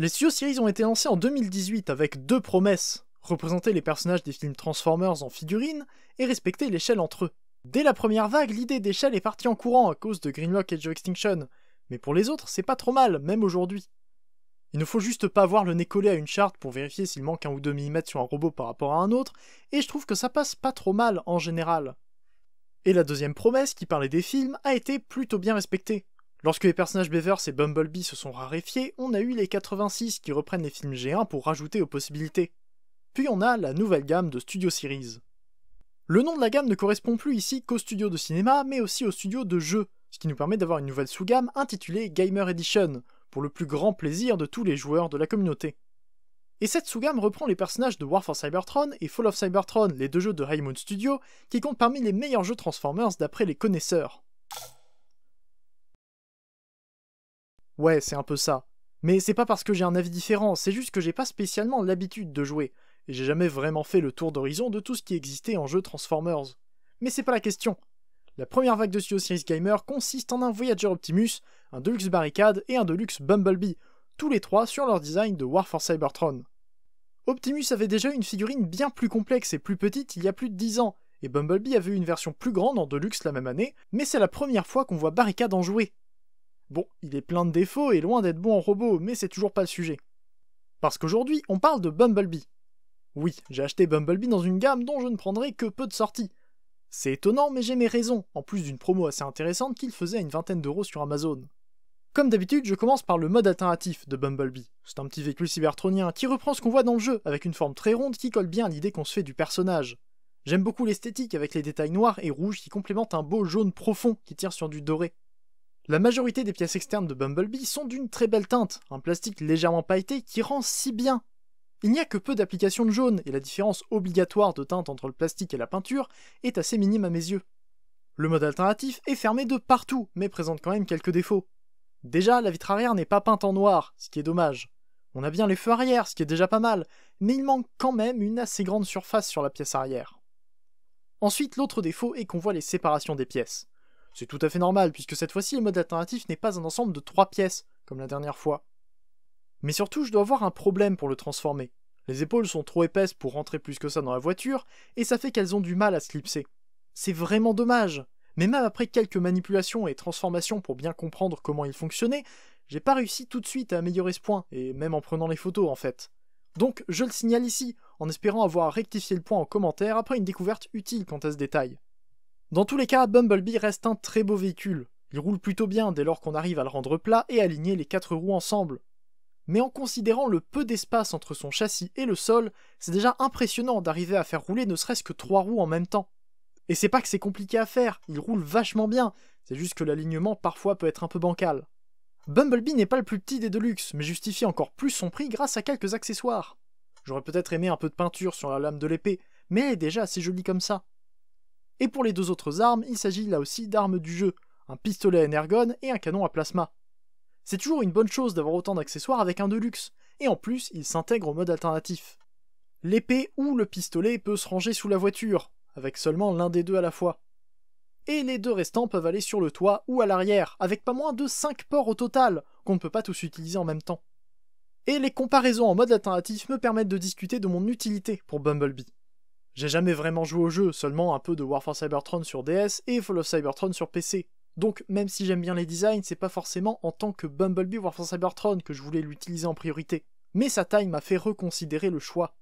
Les Studios Series ont été lancés en 2018 avec deux promesses représenter les personnages des films Transformers en figurines et respecter l'échelle entre eux. Dès la première vague, l'idée d'échelle est partie en courant à cause de Greenlock et Joe Extinction, mais pour les autres, c'est pas trop mal, même aujourd'hui. Il ne faut juste pas avoir le nez collé à une charte pour vérifier s'il manque un ou deux millimètres sur un robot par rapport à un autre, et je trouve que ça passe pas trop mal en général. Et la deuxième promesse, qui parlait des films, a été plutôt bien respectée. Lorsque les personnages Beavers et Bumblebee se sont raréfiés, on a eu les 86 qui reprennent les films G1 pour rajouter aux possibilités. Puis on a la nouvelle gamme de Studio Series. Le nom de la gamme ne correspond plus ici qu'aux studios de cinéma, mais aussi aux studios de jeux, ce qui nous permet d'avoir une nouvelle sous-gamme intitulée Gamer Edition, pour le plus grand plaisir de tous les joueurs de la communauté. Et cette sous-gamme reprend les personnages de War for Cybertron et Fall of Cybertron, les deux jeux de High Moon Studio, qui comptent parmi les meilleurs jeux Transformers d'après les connaisseurs. Ouais, c'est un peu ça. Mais c'est pas parce que j'ai un avis différent, c'est juste que j'ai pas spécialement l'habitude de jouer, et j'ai jamais vraiment fait le tour d'horizon de tout ce qui existait en jeu Transformers. Mais c'est pas la question. La première vague de Studio Series Gamer consiste en un Voyager Optimus, un Deluxe Barricade et un Deluxe Bumblebee, tous les trois sur leur design de War for Cybertron. Optimus avait déjà une figurine bien plus complexe et plus petite il y a plus de 10 ans, et Bumblebee avait eu une version plus grande en Deluxe la même année, mais c'est la première fois qu'on voit Barricade en jouer, Bon, il est plein de défauts et loin d'être bon en robot, mais c'est toujours pas le sujet. Parce qu'aujourd'hui, on parle de Bumblebee. Oui, j'ai acheté Bumblebee dans une gamme dont je ne prendrai que peu de sorties. C'est étonnant, mais j'ai mes raisons, en plus d'une promo assez intéressante qu'il faisait à une vingtaine d'euros sur Amazon. Comme d'habitude, je commence par le mode alternatif de Bumblebee. C'est un petit véhicule cybertronien qui reprend ce qu'on voit dans le jeu, avec une forme très ronde qui colle bien à l'idée qu'on se fait du personnage. J'aime beaucoup l'esthétique avec les détails noirs et rouges qui complémentent un beau jaune profond qui tire sur du doré. La majorité des pièces externes de Bumblebee sont d'une très belle teinte, un plastique légèrement pailleté qui rend si bien. Il n'y a que peu d'applications de jaune, et la différence obligatoire de teinte entre le plastique et la peinture est assez minime à mes yeux. Le mode alternatif est fermé de partout, mais présente quand même quelques défauts. Déjà, la vitre arrière n'est pas peinte en noir, ce qui est dommage. On a bien les feux arrière, ce qui est déjà pas mal, mais il manque quand même une assez grande surface sur la pièce arrière. Ensuite, l'autre défaut est qu'on voit les séparations des pièces. C'est tout à fait normal, puisque cette fois-ci, le mode alternatif n'est pas un ensemble de trois pièces, comme la dernière fois. Mais surtout, je dois avoir un problème pour le transformer. Les épaules sont trop épaisses pour rentrer plus que ça dans la voiture, et ça fait qu'elles ont du mal à se clipser. C'est vraiment dommage. Mais même après quelques manipulations et transformations pour bien comprendre comment il fonctionnait, j'ai pas réussi tout de suite à améliorer ce point, et même en prenant les photos en fait. Donc je le signale ici, en espérant avoir rectifié le point en commentaire après une découverte utile quant à ce détail. Dans tous les cas, Bumblebee reste un très beau véhicule. Il roule plutôt bien dès lors qu'on arrive à le rendre plat et aligner les quatre roues ensemble. Mais en considérant le peu d'espace entre son châssis et le sol, c'est déjà impressionnant d'arriver à faire rouler ne serait-ce que trois roues en même temps. Et c'est pas que c'est compliqué à faire, il roule vachement bien, c'est juste que l'alignement parfois peut être un peu bancal. Bumblebee n'est pas le plus petit des Deluxe, mais justifie encore plus son prix grâce à quelques accessoires. J'aurais peut-être aimé un peu de peinture sur la lame de l'épée, mais elle est déjà assez jolie comme ça. Et pour les deux autres armes, il s'agit là aussi d'armes du jeu, un pistolet à et un canon à plasma. C'est toujours une bonne chose d'avoir autant d'accessoires avec un Deluxe, et en plus, il s'intègre au mode alternatif. L'épée ou le pistolet peut se ranger sous la voiture, avec seulement l'un des deux à la fois. Et les deux restants peuvent aller sur le toit ou à l'arrière, avec pas moins de 5 ports au total, qu'on ne peut pas tous utiliser en même temps. Et les comparaisons en mode alternatif me permettent de discuter de mon utilité pour Bumblebee. J'ai jamais vraiment joué au jeu, seulement un peu de War for Cybertron sur DS et Fall of Cybertron sur PC. Donc même si j'aime bien les designs, c'est pas forcément en tant que Bumblebee for Cybertron que je voulais l'utiliser en priorité. Mais sa taille m'a fait reconsidérer le choix.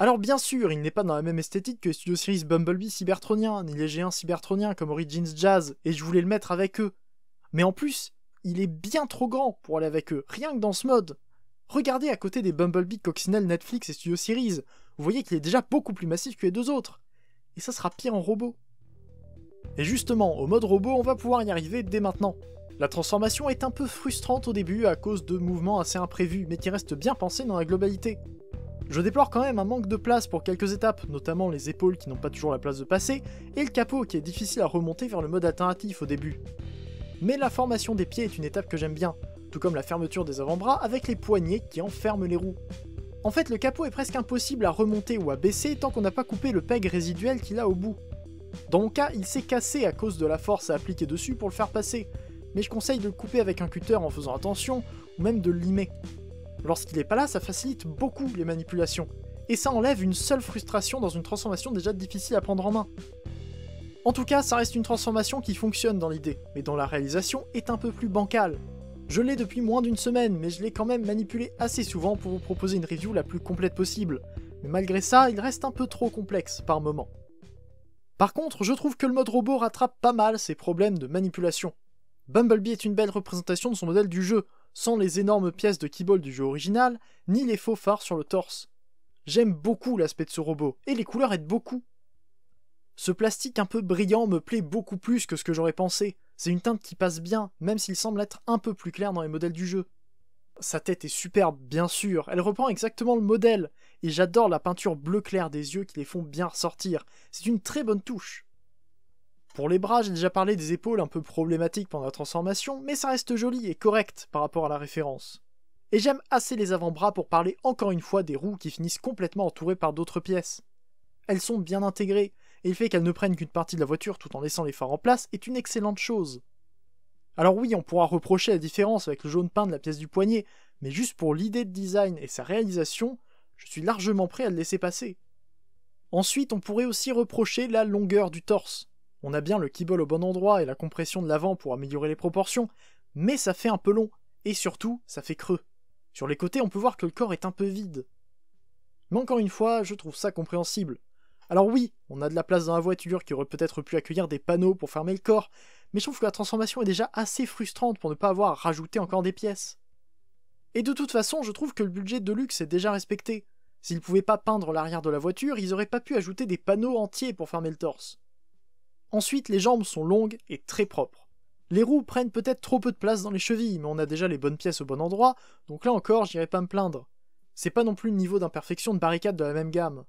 Alors bien sûr, il n'est pas dans la même esthétique que Studio Series Bumblebee Cybertronien, ni les géants Cybertroniens comme Origins Jazz, et je voulais le mettre avec eux. Mais en plus, il est bien trop grand pour aller avec eux, rien que dans ce mode. Regardez à côté des Bumblebee coccinelles Netflix et Studio Series, vous voyez qu'il est déjà beaucoup plus massif que les deux autres. Et ça sera pire en robot. Et justement, au mode robot, on va pouvoir y arriver dès maintenant. La transformation est un peu frustrante au début à cause de mouvements assez imprévus, mais qui restent bien pensés dans la globalité. Je déplore quand même un manque de place pour quelques étapes, notamment les épaules qui n'ont pas toujours la place de passer, et le capot qui est difficile à remonter vers le mode alternatif au début. Mais la formation des pieds est une étape que j'aime bien, tout comme la fermeture des avant-bras avec les poignets qui enferment les roues. En fait, le capot est presque impossible à remonter ou à baisser tant qu'on n'a pas coupé le peg résiduel qu'il a au bout. Dans mon cas, il s'est cassé à cause de la force à appliquer dessus pour le faire passer, mais je conseille de le couper avec un cutter en faisant attention, ou même de le limer. Lorsqu'il n'est pas là, ça facilite beaucoup les manipulations, et ça enlève une seule frustration dans une transformation déjà difficile à prendre en main. En tout cas, ça reste une transformation qui fonctionne dans l'idée, mais dont la réalisation est un peu plus bancale, je l'ai depuis moins d'une semaine, mais je l'ai quand même manipulé assez souvent pour vous proposer une review la plus complète possible. Mais malgré ça, il reste un peu trop complexe par moment. Par contre, je trouve que le mode robot rattrape pas mal ses problèmes de manipulation. Bumblebee est une belle représentation de son modèle du jeu, sans les énormes pièces de keyboard du jeu original, ni les faux phares sur le torse. J'aime beaucoup l'aspect de ce robot, et les couleurs aident beaucoup. Ce plastique un peu brillant me plaît beaucoup plus que ce que j'aurais pensé. C'est une teinte qui passe bien, même s'il semble être un peu plus clair dans les modèles du jeu. Sa tête est superbe, bien sûr, elle reprend exactement le modèle, et j'adore la peinture bleu clair des yeux qui les font bien ressortir. C'est une très bonne touche. Pour les bras, j'ai déjà parlé des épaules un peu problématiques pendant la transformation, mais ça reste joli et correct par rapport à la référence. Et j'aime assez les avant-bras pour parler encore une fois des roues qui finissent complètement entourées par d'autres pièces. Elles sont bien intégrées, et le fait qu'elle ne prenne qu'une partie de la voiture tout en laissant les phares en place est une excellente chose. Alors oui, on pourra reprocher la différence avec le jaune peint de la pièce du poignet, mais juste pour l'idée de design et sa réalisation, je suis largement prêt à le laisser passer. Ensuite, on pourrait aussi reprocher la longueur du torse. On a bien le kibble au bon endroit et la compression de l'avant pour améliorer les proportions, mais ça fait un peu long, et surtout, ça fait creux. Sur les côtés, on peut voir que le corps est un peu vide. Mais encore une fois, je trouve ça compréhensible. Alors oui, on a de la place dans la voiture qui aurait peut-être pu accueillir des panneaux pour fermer le corps, mais je trouve que la transformation est déjà assez frustrante pour ne pas avoir rajouté encore des pièces. Et de toute façon, je trouve que le budget de luxe est déjà respecté. S'ils pouvaient pas peindre l'arrière de la voiture, ils auraient pas pu ajouter des panneaux entiers pour fermer le torse. Ensuite, les jambes sont longues et très propres. Les roues prennent peut-être trop peu de place dans les chevilles, mais on a déjà les bonnes pièces au bon endroit, donc là encore, j'irai pas me plaindre. C'est pas non plus le niveau d'imperfection de barricade de la même gamme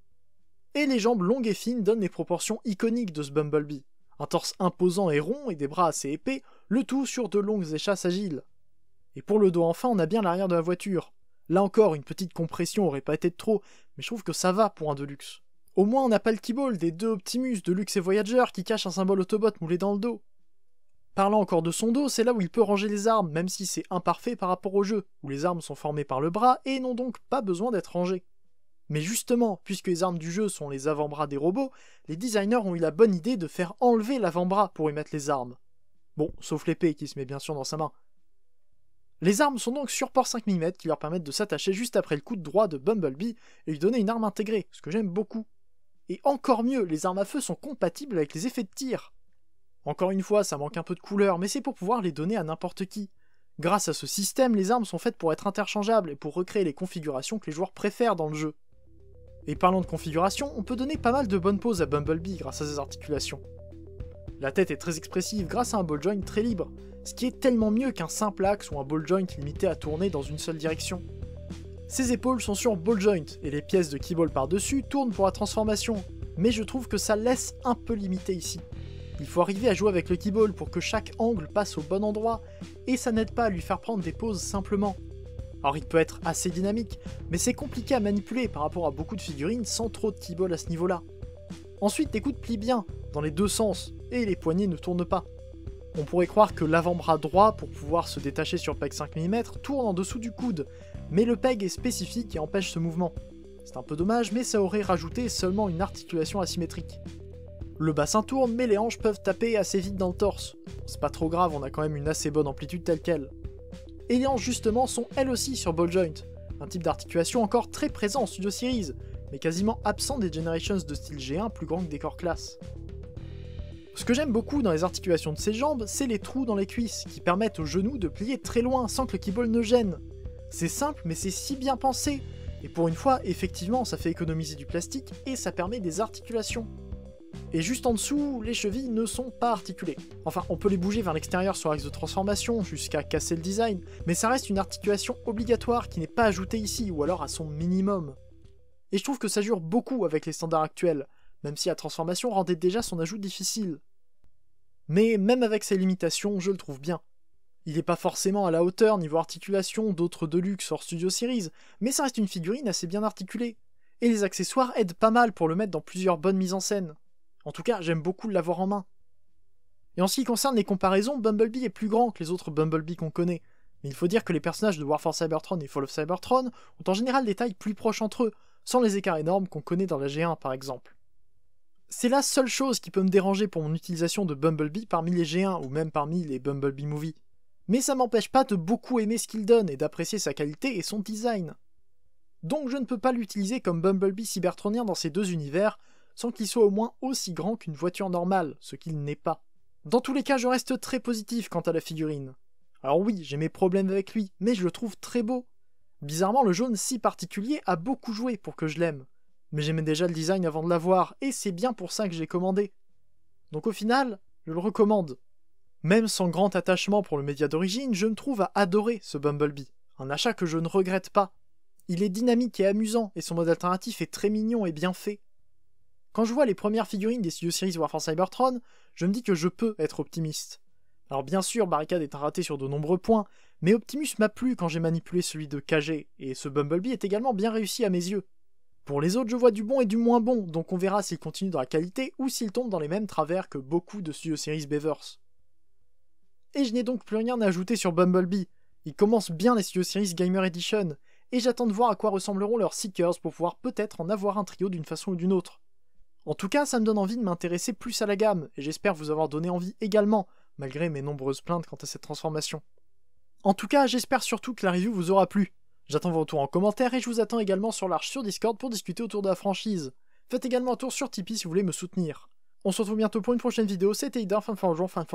et les jambes longues et fines donnent les proportions iconiques de ce Bumblebee. Un torse imposant et rond et des bras assez épais, le tout sur de longues échasses agiles. Et pour le dos enfin, on a bien l'arrière de la voiture. Là encore, une petite compression aurait pas été de trop, mais je trouve que ça va pour un Deluxe. Au moins, on n'a pas le kibble des deux Optimus, Deluxe et Voyager, qui cachent un symbole Autobot moulé dans le dos. Parlant encore de son dos, c'est là où il peut ranger les armes, même si c'est imparfait par rapport au jeu, où les armes sont formées par le bras et n'ont donc pas besoin d'être rangées. Mais justement, puisque les armes du jeu sont les avant-bras des robots, les designers ont eu la bonne idée de faire enlever l'avant-bras pour y mettre les armes. Bon, sauf l'épée qui se met bien sûr dans sa main. Les armes sont donc sur port 5 mm qui leur permettent de s'attacher juste après le coup de droit de Bumblebee et lui donner une arme intégrée, ce que j'aime beaucoup. Et encore mieux, les armes à feu sont compatibles avec les effets de tir. Encore une fois, ça manque un peu de couleur, mais c'est pour pouvoir les donner à n'importe qui. Grâce à ce système, les armes sont faites pour être interchangeables et pour recréer les configurations que les joueurs préfèrent dans le jeu. Et parlant de configuration, on peut donner pas mal de bonnes poses à Bumblebee grâce à ses articulations. La tête est très expressive grâce à un ball joint très libre, ce qui est tellement mieux qu'un simple axe ou un ball joint limité à tourner dans une seule direction. Ses épaules sont sur ball joint et les pièces de keyball par-dessus tournent pour la transformation, mais je trouve que ça laisse un peu limité ici. Il faut arriver à jouer avec le keyball pour que chaque angle passe au bon endroit, et ça n'aide pas à lui faire prendre des poses simplement, alors il peut être assez dynamique, mais c'est compliqué à manipuler par rapport à beaucoup de figurines sans trop de tibol à ce niveau-là. Ensuite, les coudes plient bien, dans les deux sens, et les poignées ne tournent pas. On pourrait croire que l'avant-bras droit, pour pouvoir se détacher sur peg 5 mm, tourne en dessous du coude, mais le peg est spécifique et empêche ce mouvement. C'est un peu dommage, mais ça aurait rajouté seulement une articulation asymétrique. Le bassin tourne, mais les hanches peuvent taper assez vite dans le torse. C'est pas trop grave, on a quand même une assez bonne amplitude telle qu'elle ayant justement sont elles aussi sur ball joint, un type d'articulation encore très présent en Studio Series, mais quasiment absent des Generations de style G1 plus grand que des corps classe. Ce que j'aime beaucoup dans les articulations de ces jambes, c'est les trous dans les cuisses, qui permettent aux genoux de plier très loin sans que le keyboard ne gêne. C'est simple, mais c'est si bien pensé, et pour une fois, effectivement, ça fait économiser du plastique et ça permet des articulations. Et juste en dessous, les chevilles ne sont pas articulées. Enfin, on peut les bouger vers l'extérieur sur axe de transformation jusqu'à casser le design, mais ça reste une articulation obligatoire qui n'est pas ajoutée ici, ou alors à son minimum. Et je trouve que ça jure beaucoup avec les standards actuels, même si la transformation rendait déjà son ajout difficile. Mais même avec ses limitations, je le trouve bien. Il n'est pas forcément à la hauteur niveau articulation d'autres Deluxe hors Studio Series, mais ça reste une figurine assez bien articulée. Et les accessoires aident pas mal pour le mettre dans plusieurs bonnes mises en scène. En tout cas, j'aime beaucoup l'avoir en main. Et en ce qui concerne les comparaisons, Bumblebee est plus grand que les autres Bumblebee qu'on connaît. Mais il faut dire que les personnages de War for Cybertron et Fall of Cybertron ont en général des tailles plus proches entre eux, sans les écarts énormes qu'on connaît dans la G1 par exemple. C'est la seule chose qui peut me déranger pour mon utilisation de Bumblebee parmi les G1 ou même parmi les Bumblebee Movies. Mais ça m'empêche pas de beaucoup aimer ce qu'il donne et d'apprécier sa qualité et son design. Donc je ne peux pas l'utiliser comme Bumblebee cybertronien dans ces deux univers, sans qu'il soit au moins aussi grand qu'une voiture normale, ce qu'il n'est pas. Dans tous les cas, je reste très positif quant à la figurine. Alors oui, j'ai mes problèmes avec lui, mais je le trouve très beau. Bizarrement, le jaune si particulier a beaucoup joué pour que je l'aime. Mais j'aimais déjà le design avant de l'avoir, et c'est bien pour ça que j'ai commandé. Donc au final, je le recommande. Même sans grand attachement pour le média d'origine, je me trouve à adorer ce Bumblebee. Un achat que je ne regrette pas. Il est dynamique et amusant, et son mode alternatif est très mignon et bien fait. Quand je vois les premières figurines des Studio Series Warfare Cybertron, je me dis que je peux être optimiste. Alors bien sûr, Barricade est un raté sur de nombreux points, mais Optimus m'a plu quand j'ai manipulé celui de KG, et ce Bumblebee est également bien réussi à mes yeux. Pour les autres, je vois du bon et du moins bon, donc on verra s'il continue dans la qualité ou s'il tombe dans les mêmes travers que beaucoup de Studio Series Bevers. Et je n'ai donc plus rien à ajouter sur Bumblebee. Il commence bien les Studio Series Gamer Edition, et j'attends de voir à quoi ressembleront leurs Seekers pour pouvoir peut-être en avoir un trio d'une façon ou d'une autre. En tout cas, ça me donne envie de m'intéresser plus à la gamme, et j'espère vous avoir donné envie également, malgré mes nombreuses plaintes quant à cette transformation. En tout cas, j'espère surtout que la review vous aura plu. J'attends vos retours en commentaire et je vous attends également sur l'arche sur Discord pour discuter autour de la franchise. Faites également un tour sur Tipeee si vous voulez me soutenir. On se retrouve bientôt pour une prochaine vidéo, c'était Ida, fin de fin jour, fin